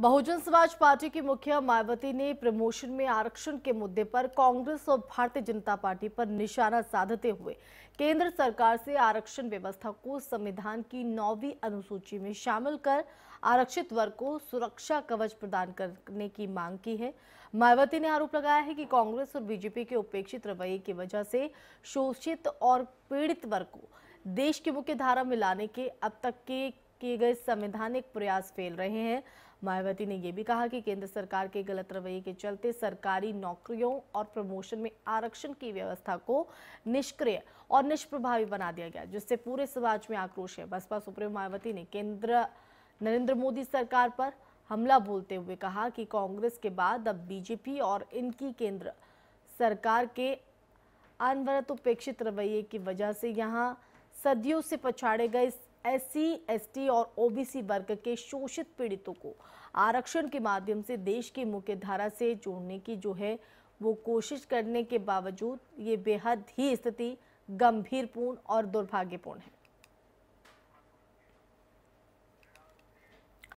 बहुजन समाज पार्टी की मुखिया मायावती ने प्रमोशन में आरक्षण के मुद्दे पर कांग्रेस और भारतीय जनता पार्टी पर निशाना साधते हुए केंद्र सरकार से आरक्षण व्यवस्था को संविधान की नौवीं अनुसूची में शामिल कर आरक्षित वर्ग को सुरक्षा कवच प्रदान करने की मांग की है मायावती ने आरोप लगाया है कि कांग्रेस और बीजेपी के उपेक्षित रवैये की वजह से शोषित और पीड़ित वर्ग को देश की मुख्य धारा में लाने के अब तक के किए गए संवैधानिक प्रयास फैल रहे हैं मायावती ने यह भी कहा कि केंद्र सरकार के गलत रवैये के चलते सरकारी नौकरियों और प्रमोशन में आरक्षण की व्यवस्था को निष्क्रिय और निष्प्रभावी बना दिया गया जिससे पूरे समाज में आक्रोश है बसपा सुप्रीमो मायावती ने केंद्र नरेंद्र मोदी सरकार पर हमला बोलते हुए कहा कि कांग्रेस के बाद अब बीजेपी और इनकी केंद्र सरकार के अनवरत उपेक्षित रवैये की वजह से यहाँ सदियों से पछाड़े गए एससी, एसटी और ओबीसी वर्ग के शोषित पीड़ितों को आरक्षण के माध्यम से देश की मुख्य धारा से जोड़ने की जो है वो कोशिश करने के बावजूद ये बेहद ही स्थिति गंभीरपूर्ण और दुर्भाग्यपूर्ण है